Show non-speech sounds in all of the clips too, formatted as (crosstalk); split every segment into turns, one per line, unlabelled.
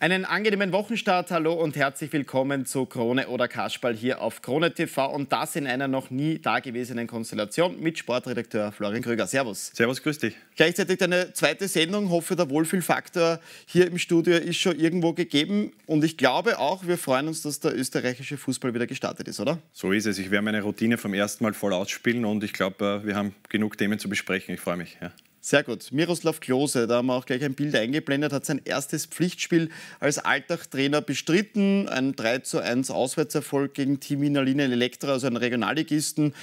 Einen angenehmen Wochenstart, hallo und herzlich willkommen zu Krone oder Kasperl hier auf Krone TV und das in einer noch nie dagewesenen Konstellation mit Sportredakteur Florian Krüger. Servus. Servus, grüß dich. Gleichzeitig deine zweite Sendung, hoffe der Wohlfühlfaktor hier im Studio ist schon irgendwo gegeben und ich glaube auch, wir freuen uns, dass der österreichische Fußball wieder
gestartet ist, oder? So ist es. Ich werde meine Routine vom ersten Mal voll ausspielen und ich glaube, äh, wir haben genug Themen zu besprechen. Ich freue mich. Ja.
Sehr gut. Miroslav Klose, da haben wir auch gleich ein Bild eingeblendet, hat sein erstes Pflichtspiel als Alltagstrainer bestritten. Ein 3 zu 1 Auswärtserfolg gegen Team Inaline Elektra, also einen Regionalligisten.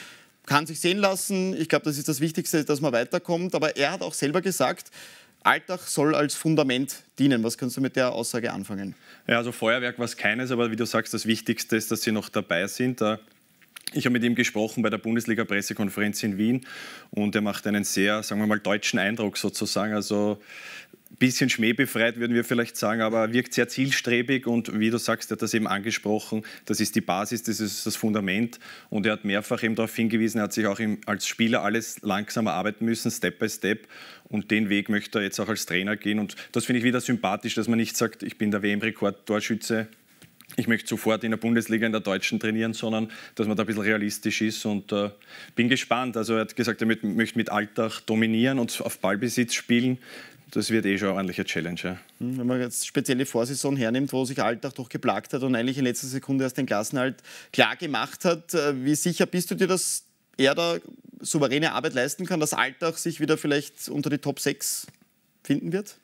Kann sich sehen lassen. Ich glaube, das ist das Wichtigste, dass man weiterkommt. Aber er hat auch selber gesagt, Alltag soll als Fundament dienen. Was kannst du mit der Aussage anfangen?
Ja, also Feuerwerk war es keines, aber wie du sagst, das Wichtigste ist, dass sie noch dabei sind. Ich habe mit ihm gesprochen bei der Bundesliga-Pressekonferenz in Wien und er macht einen sehr, sagen wir mal, deutschen Eindruck sozusagen. Also ein bisschen schmähbefreit würden wir vielleicht sagen, aber wirkt sehr zielstrebig und wie du sagst, er hat das eben angesprochen, das ist die Basis, das ist das Fundament und er hat mehrfach eben darauf hingewiesen, er hat sich auch als Spieler alles langsamer arbeiten müssen, Step by Step und den Weg möchte er jetzt auch als Trainer gehen und das finde ich wieder sympathisch, dass man nicht sagt, ich bin der WM-Rekordtorschütze, ich möchte sofort in der Bundesliga in der Deutschen trainieren, sondern dass man da ein bisschen realistisch ist und äh, bin gespannt. Also er hat gesagt, er möchte mit Alltag dominieren und auf Ballbesitz spielen. Das wird eh schon eine ordentliche Challenge. Ja.
Hm, wenn man jetzt spezielle Vorsaison hernimmt, wo sich Alltag doch geplagt hat und eigentlich in letzter Sekunde erst den Klassenhalt klar gemacht hat, äh, wie sicher bist du dir, dass er da souveräne Arbeit leisten kann, dass Alltag sich wieder vielleicht unter die Top 6 finden wird?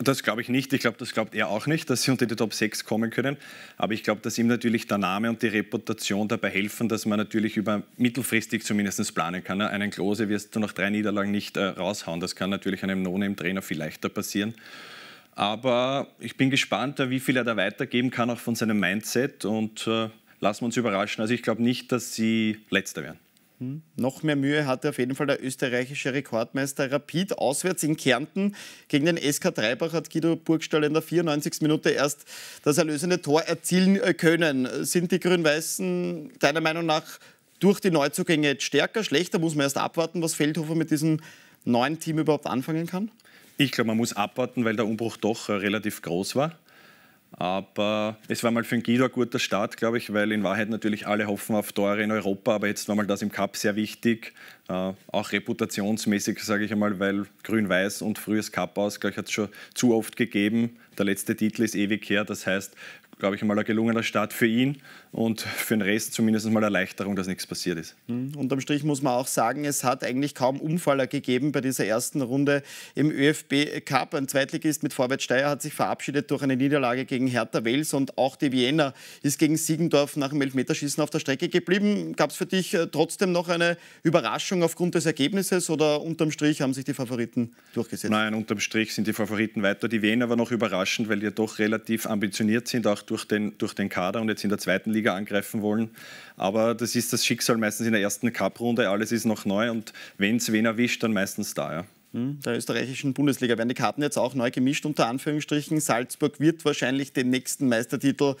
Das glaube ich nicht. Ich glaube, das glaubt er auch nicht, dass sie unter die Top 6 kommen können. Aber ich glaube, dass ihm natürlich der Name und die Reputation dabei helfen, dass man natürlich über mittelfristig zumindest planen kann. Einen Klose wirst du nach drei Niederlagen nicht äh, raushauen. Das kann natürlich einem No-Name-Trainer viel leichter passieren. Aber ich bin gespannt, äh, wie viel er da weitergeben kann, auch von seinem Mindset. Und äh, lassen wir uns überraschen. Also ich glaube nicht, dass sie letzter werden.
Hm? Noch mehr Mühe hatte auf jeden Fall der österreichische Rekordmeister Rapid auswärts in Kärnten. Gegen den SK Dreibach hat Guido Burgstall in der 94. Minute erst das erlösende Tor erzielen äh, können. Sind die Grün-Weißen deiner Meinung nach durch die Neuzugänge jetzt stärker, schlechter? Muss man erst abwarten, was Feldhofer
mit diesem neuen Team überhaupt anfangen kann? Ich glaube, man muss abwarten, weil der Umbruch doch äh, relativ groß war. Aber es war mal für den Guido ein guter Start, glaube ich, weil in Wahrheit natürlich alle hoffen auf Tore in Europa, aber jetzt war mal das im Cup sehr wichtig. Äh, auch reputationsmäßig, sage ich einmal, weil Grün-Weiß und frühes Cup-Ausgleich hat es schon zu oft gegeben. Der letzte Titel ist ewig her, das heißt, glaube ich, mal ein gelungener Start für ihn und für den Rest zumindest mal Erleichterung, dass nichts passiert ist.
Hm, unterm Strich muss man auch sagen, es hat eigentlich kaum Umfaller gegeben bei dieser ersten Runde im ÖFB Cup. Ein Zweitligist mit Vorwärtssteier hat sich verabschiedet durch eine Niederlage gegen Hertha Wels und auch die Vienna ist gegen Siegendorf nach dem Elfmeterschießen auf der Strecke geblieben. Gab es für dich äh, trotzdem noch eine Überraschung aufgrund des Ergebnisses oder unterm Strich haben sich die Favoriten durchgesetzt? Nein,
unterm Strich sind die Favoriten weiter. Die Vienna war noch überraschend, weil die ja doch relativ ambitioniert sind, auch durch den, durch den Kader und jetzt in der zweiten Liga Liga angreifen wollen. Aber das ist das Schicksal meistens in der ersten Cup-Runde. Alles ist noch neu und wenn es wen erwischt, dann meistens da. Ja hm, der österreichischen Bundesliga werden die Karten jetzt auch neu gemischt, unter Anführungsstrichen.
Salzburg wird wahrscheinlich den nächsten Meistertitel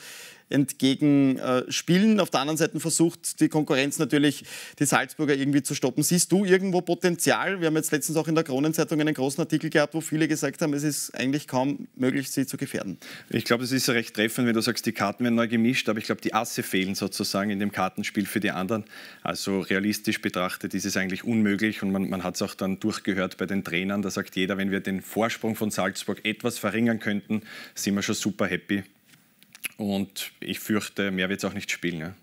entgegenspielen. Äh, Auf der anderen Seite versucht die Konkurrenz natürlich, die Salzburger irgendwie zu stoppen. Siehst du irgendwo Potenzial? Wir haben jetzt letztens auch in der Kronenzeitung einen großen Artikel gehabt, wo viele gesagt haben, es ist eigentlich kaum möglich, sie
zu gefährden. Ich glaube, es ist recht treffend, wenn du sagst, die Karten werden neu gemischt, aber ich glaube, die Asse fehlen sozusagen in dem Kartenspiel für die anderen. Also realistisch betrachtet ist es eigentlich unmöglich und man, man hat es auch dann durchgehört bei den Trainern, da sagt jeder, wenn wir den Vorsprung von Salzburg etwas verringern könnten, sind wir schon super happy. Und ich fürchte, mehr wird es auch nicht spielen. Ja.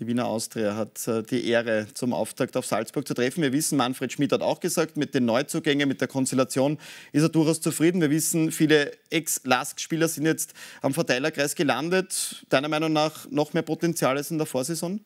Die Wiener Austria hat äh, die Ehre, zum Auftakt auf Salzburg zu treffen. Wir wissen, Manfred Schmidt hat auch gesagt, mit den Neuzugängen, mit der Konstellation ist er durchaus zufrieden. Wir wissen, viele Ex-Lask-Spieler sind jetzt am Verteilerkreis gelandet. Deiner Meinung nach noch mehr Potenzial als in der
Vorsaison?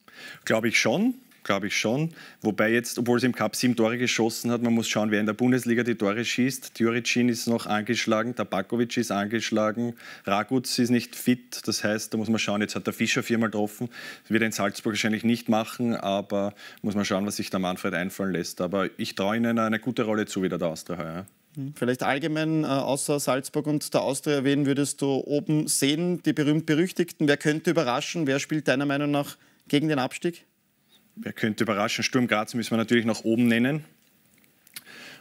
Glaube ich schon glaube ich schon. Wobei jetzt, obwohl sie im Cup sieben Tore geschossen hat, man muss schauen, wer in der Bundesliga die Tore schießt. Djuricin ist noch angeschlagen, Tabakovic ist angeschlagen, Raguz ist nicht fit. Das heißt, da muss man schauen, jetzt hat der Fischer viermal getroffen, das wird er in Salzburg wahrscheinlich nicht machen, aber muss man schauen, was sich der Manfred einfallen lässt. Aber ich traue ihnen eine gute Rolle zu, wieder der Austria heuer. Hm, vielleicht allgemein äh, außer Salzburg und der Austria erwähnen
würdest du oben sehen, die berühmt-berüchtigten. Wer könnte überraschen? Wer spielt deiner Meinung nach
gegen den Abstieg? wer könnte überraschen, Sturm Graz müssen wir natürlich nach oben nennen.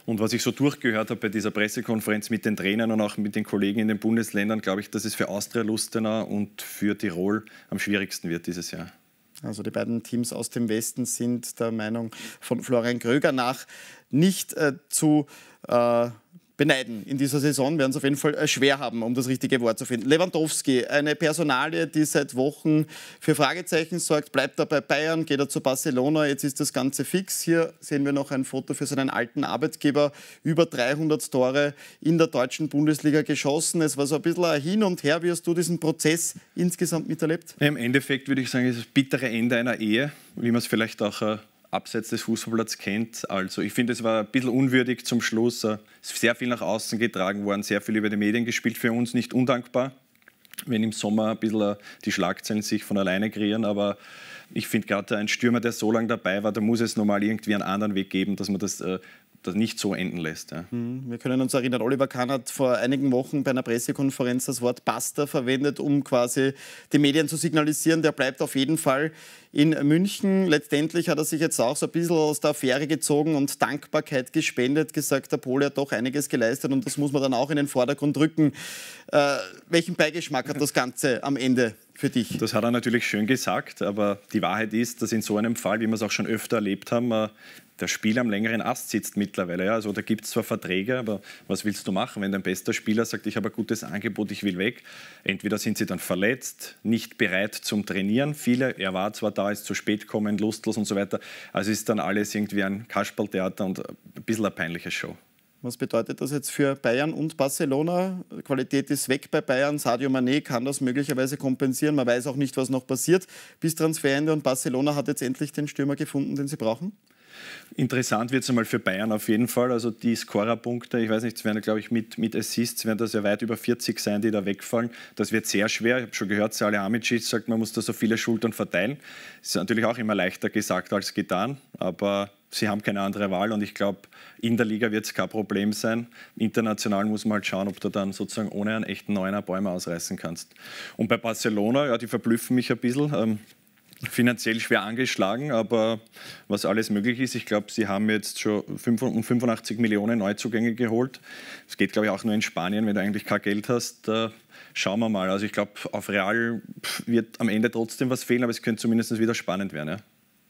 Und was ich so durchgehört habe bei dieser Pressekonferenz mit den Trainern und auch mit den Kollegen in den Bundesländern, glaube ich, dass es für Austria Lustenau und für Tirol am schwierigsten wird dieses Jahr.
Also die beiden Teams aus dem Westen sind der Meinung von Florian Kröger nach nicht äh, zu äh, beneiden in dieser Saison, werden es auf jeden Fall äh, schwer haben, um das richtige Wort zu finden. Lewandowski, eine Personalie, die seit Wochen für Fragezeichen sorgt, bleibt er bei Bayern, geht er zu Barcelona, jetzt ist das Ganze fix. Hier sehen wir noch ein Foto für seinen alten Arbeitgeber, über 300 Tore in der deutschen Bundesliga geschossen. Es war so ein bisschen ein Hin und Her, wie hast du diesen Prozess insgesamt miterlebt?
Im Endeffekt würde ich sagen, es ist das bittere Ende einer Ehe, wie man es vielleicht auch äh, abseits des Fußballplatzes kennt. Also ich finde, es war ein bisschen unwürdig zum Schluss. Es äh, ist sehr viel nach außen getragen worden, sehr viel über die Medien gespielt, für uns nicht undankbar, wenn im Sommer ein bisschen äh, die Schlagzeilen sich von alleine kreieren. Aber ich finde gerade ein Stürmer, der so lange dabei war, da muss es normal irgendwie einen anderen Weg geben, dass man das äh, das nicht so enden lässt. Ja.
Hm, wir können uns erinnern, Oliver Kahn hat vor einigen Wochen bei einer Pressekonferenz das Wort Basta verwendet, um quasi die Medien zu signalisieren, der bleibt auf jeden Fall in München. Letztendlich hat er sich jetzt auch so ein bisschen aus der Affäre gezogen und Dankbarkeit gespendet, gesagt, der Pole hat doch einiges geleistet und das muss man dann auch in den Vordergrund rücken. Äh,
welchen Beigeschmack hat das Ganze am Ende? Für dich. Das hat er natürlich schön gesagt, aber die Wahrheit ist, dass in so einem Fall, wie wir es auch schon öfter erlebt haben, äh, der Spieler am längeren Ast sitzt mittlerweile. Ja? Also da gibt es zwar Verträge, aber was willst du machen, wenn dein bester Spieler sagt, ich habe ein gutes Angebot, ich will weg. Entweder sind sie dann verletzt, nicht bereit zum Trainieren. Viele, er war zwar da, ist zu spät kommen, lustlos und so weiter. Also ist dann alles irgendwie ein Kasperltheater und ein bisschen eine peinliche Show.
Was bedeutet das jetzt für Bayern und Barcelona? Qualität ist weg bei Bayern. Sadio Mané kann das möglicherweise kompensieren. Man weiß auch nicht, was noch passiert bis Transferende. Und
Barcelona hat jetzt endlich den Stürmer gefunden, den sie brauchen? Interessant wird es einmal für Bayern auf jeden Fall. Also die Scorerpunkte, ich weiß nicht, es werden, glaube ich, mit, mit Assists werden das ja weit über 40 sein, die da wegfallen. Das wird sehr schwer. Ich habe schon gehört, Saleh Amicic sagt, man muss da so viele Schultern verteilen. Ist natürlich auch immer leichter gesagt als getan, aber sie haben keine andere Wahl und ich glaube, in der Liga wird es kein Problem sein. International muss man halt schauen, ob du dann sozusagen ohne einen echten Neuner Bäume ausreißen kannst. Und bei Barcelona, ja, die verblüffen mich ein bisschen. Ähm, finanziell schwer angeschlagen, aber was alles möglich ist, ich glaube, Sie haben jetzt schon 85 Millionen Neuzugänge geholt. Es geht, glaube ich, auch nur in Spanien, wenn du eigentlich kein Geld hast. Äh, schauen wir mal. Also ich glaube, auf Real wird am Ende trotzdem was fehlen, aber es könnte zumindest wieder spannend werden. Ja?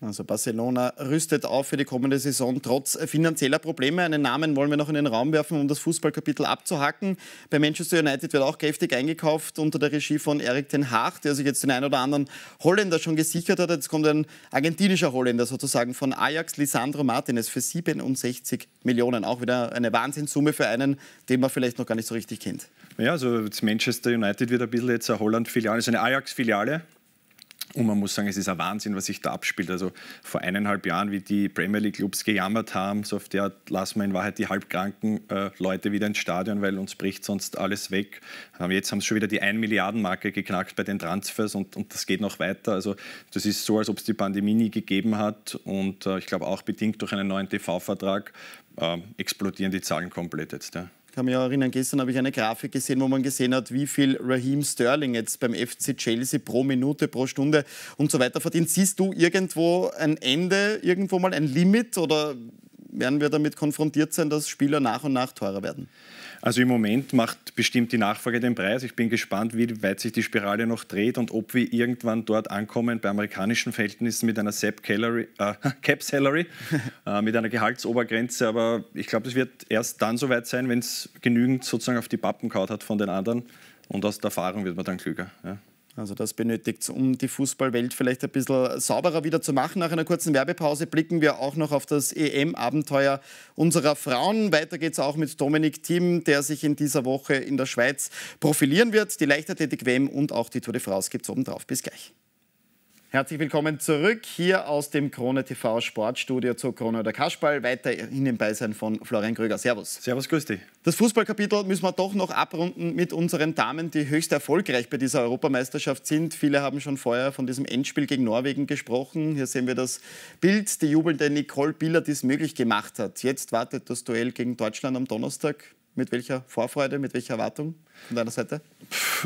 Also Barcelona rüstet auf für die kommende Saison trotz finanzieller Probleme. Einen Namen wollen wir noch in den Raum werfen, um das Fußballkapitel abzuhacken. Bei Manchester United wird auch kräftig eingekauft unter der Regie von Eric ten Hag, der sich jetzt den einen oder anderen Holländer schon gesichert hat. Jetzt kommt ein argentinischer Holländer sozusagen von Ajax, Lisandro Martinez für 67
Millionen. Auch wieder eine Wahnsinnssumme für einen, den man vielleicht noch gar nicht so richtig kennt. Ja, also Manchester United wird ein bisschen jetzt eine Holland-Filiale, also eine Ajax-Filiale und man muss sagen, es ist ein Wahnsinn, was sich da abspielt. Also vor eineinhalb Jahren, wie die Premier League Clubs gejammert haben, so auf der lassen wir in Wahrheit die halbkranken äh, Leute wieder ins Stadion, weil uns bricht sonst alles weg. Aber jetzt haben sie schon wieder die 1 Milliarden Marke geknackt bei den Transfers und, und das geht noch weiter. Also das ist so, als ob es die Pandemie nie gegeben hat und äh, ich glaube auch bedingt durch einen neuen TV-Vertrag äh, explodieren die Zahlen komplett jetzt. Ja
kann mich auch erinnern, gestern habe ich eine Grafik gesehen, wo man gesehen hat, wie viel Raheem Sterling jetzt beim FC Chelsea pro Minute, pro Stunde und so weiter verdient. Siehst du irgendwo ein Ende, irgendwo mal ein Limit oder werden wir damit konfrontiert
sein, dass Spieler nach und nach teurer werden? Also im Moment macht bestimmt die Nachfrage den Preis. Ich bin gespannt, wie weit sich die Spirale noch dreht und ob wir irgendwann dort ankommen bei amerikanischen Verhältnissen mit einer Sap Calorie, äh, (laughs) Cap Salary, (laughs) äh, mit einer Gehaltsobergrenze. Aber ich glaube, es wird erst dann soweit sein, wenn es genügend sozusagen auf die Pappen kaut hat von den anderen. Und aus der Erfahrung wird man dann klüger. Ja. Also das benötigt
es, um die Fußballwelt vielleicht ein bisschen sauberer wieder zu machen. Nach einer kurzen Werbepause blicken wir auch noch auf das EM-Abenteuer unserer Frauen. Weiter geht es auch mit Dominik Thiem, der sich in dieser Woche in der Schweiz profilieren wird. Die Leichtathletik-WM und auch die Tour de France gibt's oben drauf. Bis gleich. Herzlich willkommen zurück hier aus dem Krone TV Sportstudio zu Krone oder Kasperl. Weiterhin im Beisein von Florian Kröger. Servus. Servus, grüß dich. Das Fußballkapitel müssen wir doch noch abrunden mit unseren Damen, die höchst erfolgreich bei dieser Europameisterschaft sind. Viele haben schon vorher von diesem Endspiel gegen Norwegen gesprochen. Hier sehen wir das Bild, die jubelnde Nicole Biller, die es möglich gemacht hat. Jetzt wartet das Duell gegen Deutschland am Donnerstag. Mit welcher Vorfreude, mit welcher Erwartung von deiner Seite?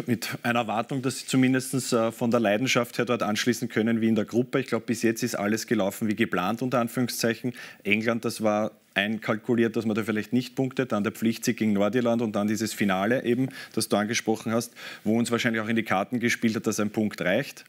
Mit einer Erwartung, dass sie zumindest äh, von der Leidenschaft her dort anschließen können wie in der Gruppe. Ich glaube, bis jetzt ist alles gelaufen wie geplant, unter Anführungszeichen. England, das war einkalkuliert, dass man da vielleicht nicht punktet, dann der Pflichtsieg gegen Nordirland und dann dieses Finale eben, das du angesprochen hast, wo uns wahrscheinlich auch in die Karten gespielt hat, dass ein Punkt reicht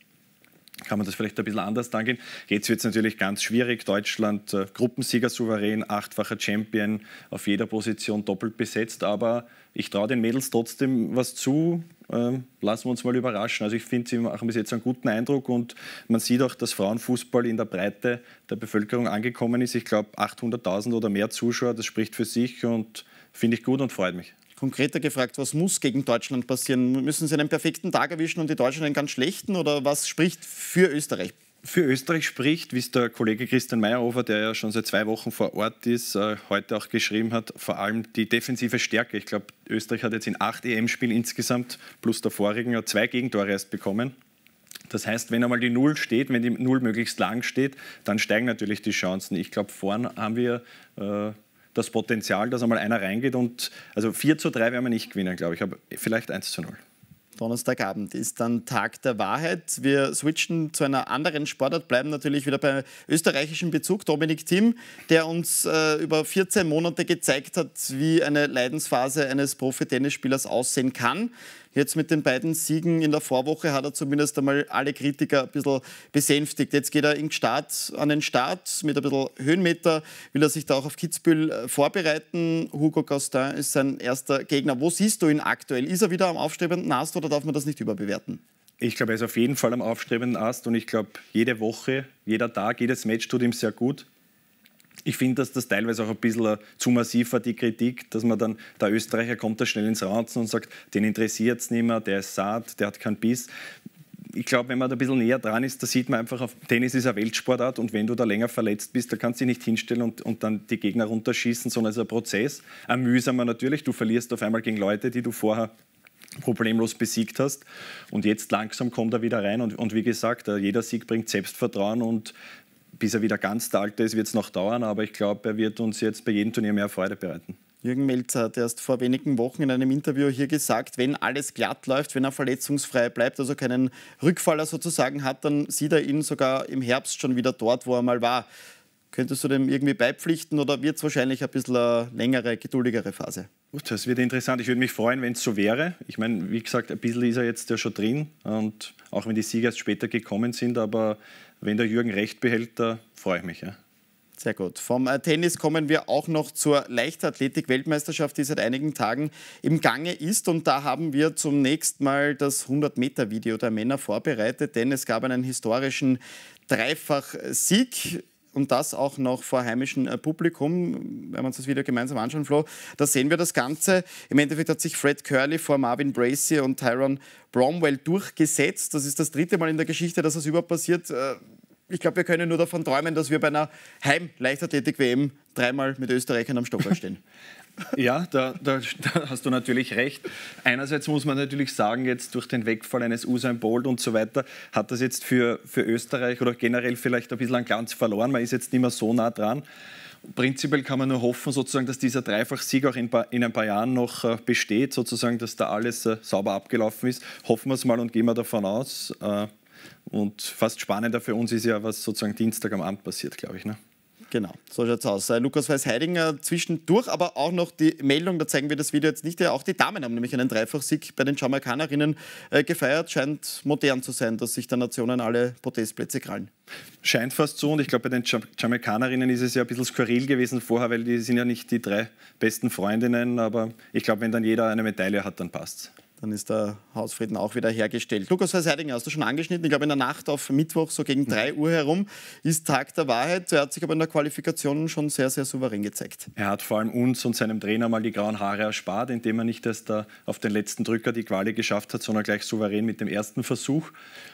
kann man das vielleicht ein bisschen anders angehen. Jetzt wird es natürlich ganz schwierig. Deutschland äh, Gruppensieger souverän, achtfacher Champion, auf jeder Position doppelt besetzt. Aber ich traue den Mädels trotzdem was zu. Ähm, lassen wir uns mal überraschen. Also ich finde, sie machen bis jetzt einen guten Eindruck und man sieht auch, dass Frauenfußball in der Breite der Bevölkerung angekommen ist. Ich glaube, 800.000 oder mehr Zuschauer, das spricht für sich und finde ich gut und freut mich. Konkreter gefragt, was muss gegen Deutschland passieren? Müssen Sie einen perfekten Tag erwischen und die Deutschen einen ganz schlechten? Oder was spricht für Österreich? Für Österreich spricht, wie es der Kollege Christian Meyerhofer, der ja schon seit zwei Wochen vor Ort ist, äh, heute auch geschrieben hat, vor allem die defensive Stärke. Ich glaube, Österreich hat jetzt in acht EM-Spielen insgesamt plus der vorigen zwei Gegentore erst bekommen. Das heißt, wenn einmal die Null steht, wenn die Null möglichst lang steht, dann steigen natürlich die Chancen. Ich glaube, vorn haben wir äh, das Potenzial, dass einmal einer reingeht und also 4 zu 3 werden wir nicht gewinnen, glaube ich, aber vielleicht 1 zu 0. Donnerstagabend ist dann Tag der Wahrheit. Wir switchen zu einer anderen Sportart,
bleiben natürlich wieder bei österreichischem Bezug. Dominik Thiem, der uns äh, über 14 Monate gezeigt hat, wie eine Leidensphase eines Profi-Tennisspielers aussehen kann. Jetzt mit den beiden Siegen in der Vorwoche hat er zumindest einmal alle Kritiker ein bisschen besänftigt. Jetzt geht er in Start, an den Start mit ein bisschen Höhenmeter, will er sich da auch auf Kitzbühel äh, vorbereiten. Hugo Gastin ist sein erster Gegner. Wo siehst du ihn aktuell? Ist er wieder am aufstrebenden
Ast oder darf man das nicht überbewerten? Ich glaube, er ist auf jeden Fall am aufstrebenden Ast und ich glaube, jede Woche, jeder Tag, jedes Match tut ihm sehr gut. Ich finde, dass das teilweise auch ein bisschen zu massiv war, die Kritik, dass man dann, der Österreicher kommt da schnell ins Ranzen und sagt, den interessiert es nicht mehr, der ist satt, der hat keinen Biss ich glaube, wenn man da ein bisschen näher dran ist, da sieht man einfach, Tennis ist eine Weltsportart und wenn du da länger verletzt bist, da kannst du dich nicht hinstellen und, und dann die Gegner runterschießen, sondern es ist ein Prozess. Ein mühsamer natürlich, du verlierst auf einmal gegen Leute, die du vorher problemlos besiegt hast. Und jetzt langsam kommt er wieder rein. Und, und wie gesagt, äh, jeder Sieg bringt Selbstvertrauen und bis er wieder ganz der Alte ist, wird es noch dauern, aber ich glaube, er wird uns jetzt bei jedem Turnier mehr Freude bereiten. Jürgen Melzer hat erst vor wenigen Wochen
in einem Interview hier gesagt,
wenn alles glatt
läuft, wenn er verletzungsfrei bleibt, also keinen Rückfaller sozusagen hat, dann sieht er ihn sogar im Herbst schon wieder dort, wo er mal war. Könntest du dem irgendwie beipflichten oder wird es wahrscheinlich ein bisschen eine
längere, geduldigere Phase? Gut, das wird interessant. Ich würde mich freuen, wenn es so wäre. Ich meine, wie gesagt, ein bisschen ist er jetzt ja schon drin und auch wenn die Sieger erst später gekommen sind, aber wenn der Jürgen recht behält, da freue ich mich. Ja. Sehr gut. Vom äh, Tennis kommen wir auch noch zur
Leichtathletik-Weltmeisterschaft, die seit einigen Tagen im Gange ist. Und da haben wir zunächst mal das 100-Meter-Video der Männer vorbereitet, denn es gab einen historischen Dreifach-Sieg und das auch noch vor heimischem äh, Publikum, wenn wir uns das Video gemeinsam anschauen, Flo, da sehen wir das Ganze. Im Endeffekt hat sich Fred Curley vor Marvin Bracey und Tyron Bromwell durchgesetzt. Das ist das dritte Mal in der Geschichte, dass das überhaupt passiert. Äh, ich glaube, wir können nur davon träumen, dass wir bei einer Heim-Leichtathletik-WM dreimal mit Österreichern am Stockholm
stehen. (laughs) Ja, da, da, da, hast du natürlich recht. Einerseits muss man natürlich sagen, jetzt durch den Wegfall eines Usain Bolt und so weiter, hat das jetzt für, für Österreich oder generell vielleicht ein bisschen an Glanz verloren. Man ist jetzt nicht mehr so nah dran. Prinzipiell kann man nur hoffen, sozusagen, dass dieser Dreifachsieg auch in, in, ein paar Jahren noch äh, besteht, sozusagen, dass da alles äh, sauber abgelaufen ist. Hoffen wir es mal und gehen wir davon aus. Äh, und fast spannender für uns ist ja, was sozusagen Dienstag am Abend passiert, glaube ich. Ne? Genau, so schaut's aus. Äh, Lukas
Weiß-Heidinger zwischendurch, aber auch noch die Meldung, da zeigen wir das Video jetzt nicht. Ja, auch die Damen haben nämlich einen Dreifachsieg bei den Jamaikanerinnen äh, gefeiert. Scheint modern zu sein, dass sich der Nationen alle Podestplätze krallen.
Scheint fast so und ich glaube, bei den Jamaikanerinnen ist es ja ein bisschen skurril gewesen vorher, weil die sind ja nicht die drei besten Freundinnen, aber ich glaube, wenn dann jeder eine Medaille hat, dann passt's dann ist der
Hausfrieden auch wieder hergestellt. Lukas Heidinger, hast du schon angeschnitten? Ich glaube, in der Nacht auf Mittwoch, so gegen 3 Uhr herum,
ist Tag der Wahrheit. Er hat sich aber in der Qualifikation schon sehr, sehr souverän gezeigt. Er hat vor allem uns und seinem Trainer mal die grauen Haare erspart, indem er nicht erst auf den letzten Drücker die Quali geschafft hat, sondern gleich souverän mit dem ersten Versuch.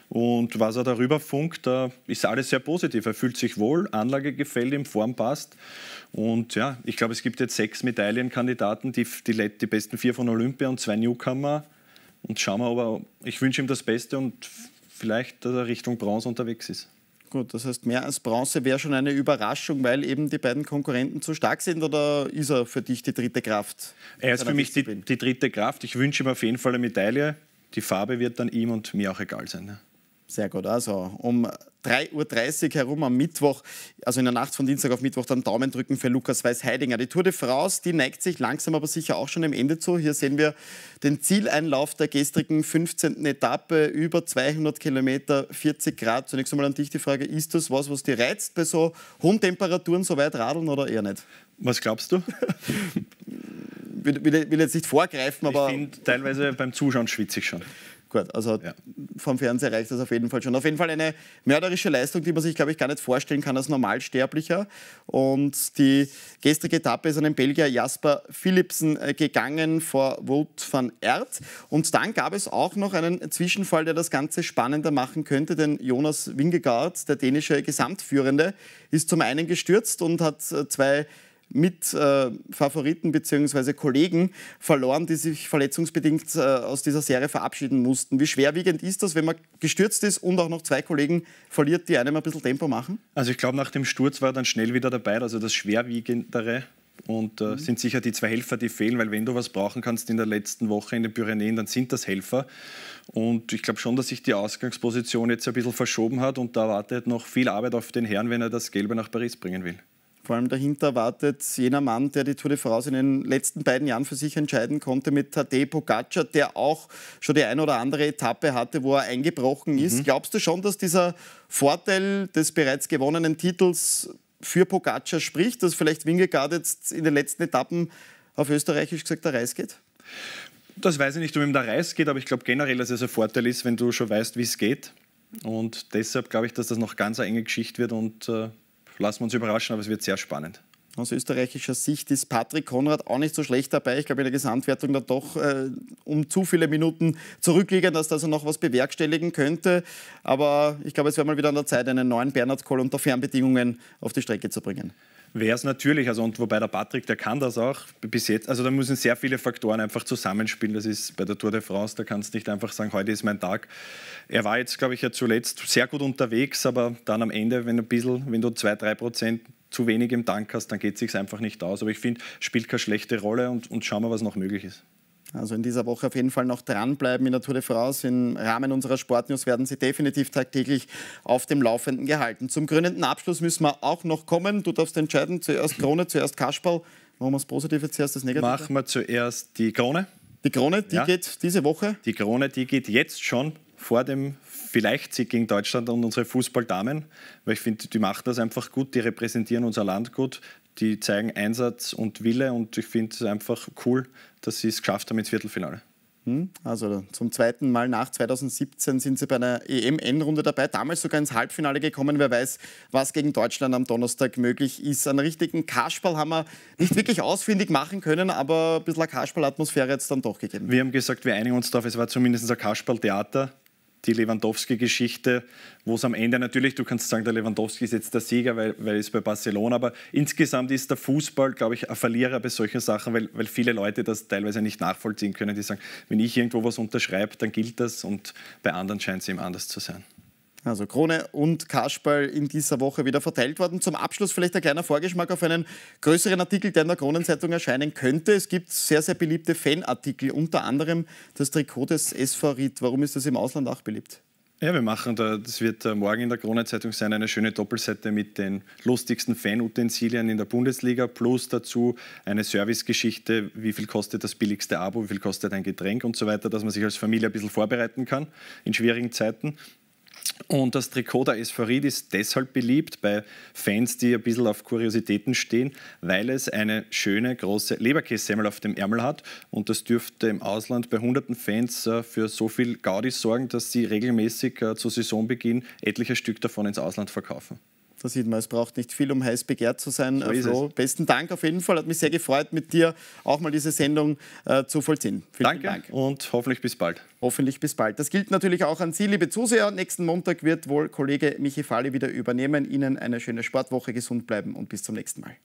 Und was er darüber funkt, ist alles sehr positiv. Er fühlt sich wohl, Anlage gefällt ihm, Form passt. Und ja, ich glaube, es gibt jetzt sechs Medaillenkandidaten, die, die, die besten vier von Olympia und zwei Newcomer. Und schauen wir aber, ich wünsche ihm das Beste und vielleicht, dass er Richtung Bronze unterwegs ist. Gut,
das heißt, mehr als Bronze wäre schon eine Überraschung, weil eben die beiden Konkurrenten zu stark sind oder ist er
für dich die dritte Kraft? Er ist für mich die, die dritte Kraft. Ich wünsche ihm auf jeden Fall eine Medaille. Die Farbe wird dann ihm und mir auch egal sein. Ne? Sehr gut. Also um 3.30
Uhr herum am Mittwoch, also in der Nacht von Dienstag auf Mittwoch, dann Daumen drücken für Lukas Weiß-Heidinger. Die Tour de France, die neigt sich langsam aber sicher auch schon im Ende zu. Hier sehen wir den Zieleinlauf der gestrigen 15. Etappe, über 200 Kilometer, 40 Grad. Zunächst einmal an dich die Frage, ist das was, was dir reizt, bei so hohen Temperaturen so weit radeln oder eher nicht? Was glaubst du? (laughs) Ich will, will jetzt nicht vorgreifen, aber... Ich finde, teilweise beim Zuschauen schwitze ich schon. Gut, also ja. vom Fernseher reicht das auf jeden Fall schon. Auf jeden Fall eine mörderische Leistung, die man sich, glaube ich, gar nicht vorstellen kann als Normalsterblicher. Und die gestrige Etappe ist an den Belgier Jasper Philipsen äh, gegangen vor Wout van Erd. Und dann gab es auch noch einen Zwischenfall, der das Ganze spannender machen könnte, denn Jonas Wingegaard, der dänische Gesamtführende, ist zum einen gestürzt und hat äh, zwei mit äh, Favoriten bzw. Kollegen verloren, die sich verletzungsbedingt äh, aus dieser Serie verabschieden mussten. Wie schwerwiegend ist das, wenn man gestürzt ist und auch noch zwei Kollegen verliert, die einem ein bisschen Tempo
machen? Also ich glaube, nach dem Sturz war er dann schnell wieder dabei, also das Schwerwiegendere und äh, mhm. sind sicher die zwei Helfer, die fehlen, weil wenn du was brauchen kannst in der letzten Woche in den Pyrenäen, dann sind das Helfer. Und ich glaube schon, dass sich die Ausgangsposition jetzt ein bisschen verschoben hat und da wartet noch viel Arbeit auf den Herrn, wenn er das Gelbe nach Paris bringen will. Vor allem dahinter wartet jener Mann, der die Tour de
France in den letzten beiden Jahren für sich entscheiden konnte mit Tadej Pogacar, der auch schon die eine oder andere Etappe hatte, wo er eingebrochen ist. Mhm. Glaubst du schon, dass dieser Vorteil des bereits gewonnenen Titels für Pogacar spricht, dass vielleicht Wingegaard jetzt in den letzten
Etappen auf österreichisch gesagt der Reis geht? Das weiß ich nicht, ob ihm der Reis geht, aber ich glaube generell, dass es ein Vorteil ist, wenn du schon weißt, wie es geht. Und deshalb glaube ich, dass das noch ganz eine enge Geschichte wird und äh lassen wir uns überraschen, aber es wird sehr spannend. Aus österreichischer Sicht ist Patrick
Konrad auch nicht so schlecht dabei. Ich glaube, in der Gesamtwertung da doch äh, um zu viele Minuten zurückliegen, dass er also noch was bewerkstelligen könnte. Aber ich glaube, es wäre mal wieder an der Zeit, einen neuen Bernhard
Kohl unter Fernbedingungen auf die Strecke zu bringen wäre es natürlich, also und wobei der Patrick, der kann das auch bis jetzt, also da müssen sehr viele Faktoren einfach zusammenspielen. Das ist bei der Tour de France, da kannst du nicht einfach sagen, heute ist mein Tag. Er war jetzt, glaube ich, ja zuletzt sehr gut unterwegs, aber dann am Ende, wenn du ein bisschen, wenn du zwei, drei Prozent zu wenig im Tank hast, dann geht es sich einfach nicht aus. Aber ich finde, spielt keine schlechte Rolle und, und schauen wir, was noch möglich ist. Also in dieser Woche auf jeden Fall noch dranbleiben in der Tour
de France. Im Rahmen unserer Sportnews werden Sie definitiv tagtäglich auf dem Laufenden gehalten. Zum gründenden Abschluss müssen wir auch noch kommen. Du darfst entscheiden, zuerst Krone, zuerst Kasperl. Machen wir das
Positive, zuerst das Negative? Machen wir zuerst die Krone. Die Krone, die ja. geht diese Woche? Die Krone, die geht jetzt schon vor dem vielleicht Sieg gegen Deutschland und unsere Fußballdamen, weil ich finde, die machen das einfach gut, die repräsentieren unser Land gut, die zeigen Einsatz und Wille und ich finde es einfach cool, dass sie es geschafft haben ins Viertelfinale. Hm? Also zum zweiten
Mal nach 2017 sind sie bei einer EM-Endrunde dabei, damals sogar ins Halbfinale gekommen. Wer weiß, was gegen Deutschland am Donnerstag möglich ist. Einen richtigen Kasperl haben wir nicht wirklich ausfindig
machen können, aber ein bisschen Kasperl-Atmosphäre hat es dann doch gegeben. Wir haben gesagt, wir einigen uns darauf, es war zumindest ein Kasperl-Theater die Lewandowski-Geschichte, wo es am Ende natürlich, du kannst sagen, der Lewandowski ist jetzt der Sieger, weil, weil er ist bei Barcelona, aber insgesamt ist der Fußball, glaube ich, ein Verlierer bei solchen Sachen, weil, weil viele Leute das teilweise nicht nachvollziehen können, die sagen, wenn ich irgendwo was unterschreibe, dann gilt das und bei anderen scheint es eben anders zu sein.
Also Krone und Kasperl in dieser Woche wieder verteilt worden. Zum Abschluss vielleicht ein kleiner Vorgeschmack auf einen größeren Artikel, der in der Kronenzeitung erscheinen könnte. Es gibt sehr, sehr beliebte Fanartikel, unter anderem das Trikot des SV
Ried. Warum ist das im Ausland auch beliebt? Ja, wir machen da, das wird morgen in der Kronenzeitung sein, eine schöne Doppelseite mit den lustigsten Fanutensilien in der Bundesliga, plus dazu eine Servicegeschichte, wie viel kostet das billigste Abo, wie viel kostet ein Getränk und so weiter, dass man sich als Familie ein bisschen vorbereiten kann in schwierigen Zeiten. Und das Trikot der Esfarid ist deshalb beliebt bei Fans, die ein bisschen auf Kuriositäten stehen, weil es eine schöne große Leberkässemmel auf dem Ärmel hat. Und das dürfte im Ausland bei hunderten Fans äh, für so viel Gaudi sorgen, dass sie regelmäßig äh, zu Saisonbeginn etliche Stück davon ins Ausland verkaufen.
Da sieht man, es braucht nicht viel, um heiß begehrt zu sein. So äh, Flo, besten Dank auf jeden Fall. Hat mich sehr gefreut, mit dir auch mal diese Sendung äh, zu vollziehen. Vielen Danke Dank. und hoffentlich bis bald. Hoffentlich bis bald. Das gilt natürlich auch an Sie, liebe Zuseher. Nächsten Montag wird wohl Kollege Michi Falli wieder übernehmen. Ihnen eine schöne Sportwoche, gesund bleiben und bis zum nächsten Mal.